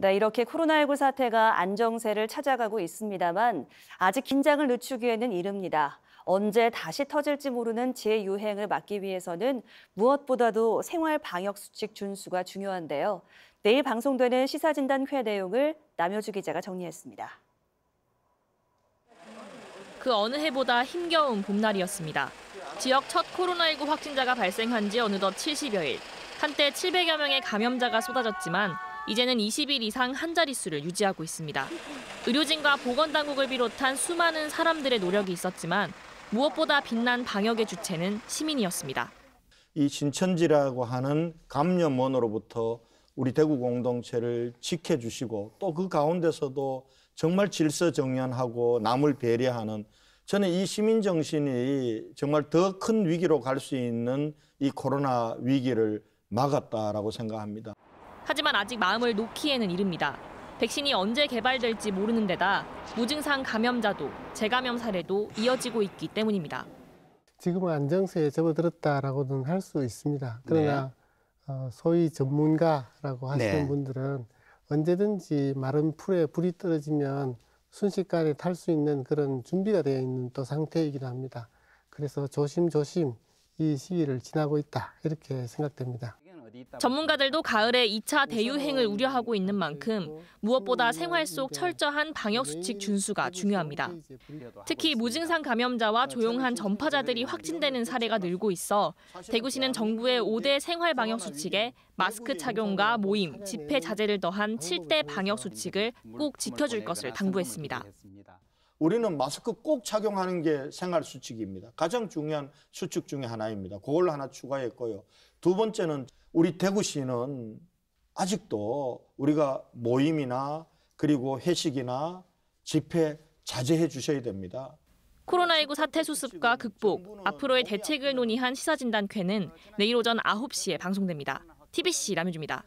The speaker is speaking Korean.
네, 이렇게 코로나19 사태가 안정세를 찾아가고 있습니다만 아직 긴장을 늦추기에는 이릅니다. 언제 다시 터질지 모르는 재유행을 막기 위해서는 무엇보다도 생활 방역 수칙 준수가 중요한데요. 내일 방송되는 시사진단회 내용을 남효주 기자가 정리했습니다. 그 어느 해보다 힘겨운 봄날이었습니다. 지역 첫 코로나19 확진자가 발생한 지 어느덧 70여일. 한때 700여 명의 감염자가 쏟아졌지만 이제는 20일 이상 한 자릿수를 유지하고 있습니다. 의료진과 보건당국을 비롯한 수많은 사람들의 노력이 있었지만 무엇보다 빛난 방역의 주체는 시민이었습니다. 이 신천지라고 하는 감염원으로부터 우리 대구 공동체를 지켜주시고 또 그 가운데서도 정말 질서정연하고 남을 배려하는 저는 이 시민 정신이 정말 더 큰 위기로 갈 수 있는 이 코로나 위기를 막았다라고 생각합니다. 하지만 아직 마음을 놓기에는 이릅니다. 백신이 언제 개발될지 모르는 데다 무증상 감염자도 재감염 사례도 이어지고 있기 때문입니다. 지금은 안정세에 접어들었다라고는 할 수 있습니다. 그러나 네. 어, 소위 전문가라고 하시는 네. 분들은 언제든지 마른 풀에 불이 떨어지면 순식간에 탈 수 있는 그런 준비가 되어 있는 또 상태이기도 합니다. 그래서 조심조심 이 시기를 지나고 있다 이렇게 생각됩니다. 전문가들도 가을에 2차 대유행을 우려하고 있는 만큼 그 무엇보다 그 생활 속 철저한 방역수칙 그 준수가 중요합니다. 특히 무증상 감염자와 어, 조용한 전파자들이 확진되는 사례가 늘고 있어 대구시는 정부의 5대 생활 방역수칙에 마스크 착용과 모임, 집회 자제를 더한 7대 방역수칙을 꼭 지켜줄 것을 당부했습니다. 우리는 마스크 꼭 착용하는 게 생활 수칙입니다. 가장 중요한 수칙 중의 하나입니다. 그걸 하나 추가했고요. 두 번째는 우리 대구시는 아직도 우리가 모임이나 그리고 회식이나 집회 자제해 주셔야 됩니다. 코로나19 사태 수습과 극복, 앞으로의 대책을 논의한 시사진단회는 내일 오전 9시에 방송됩니다. TBC 라면주입니다.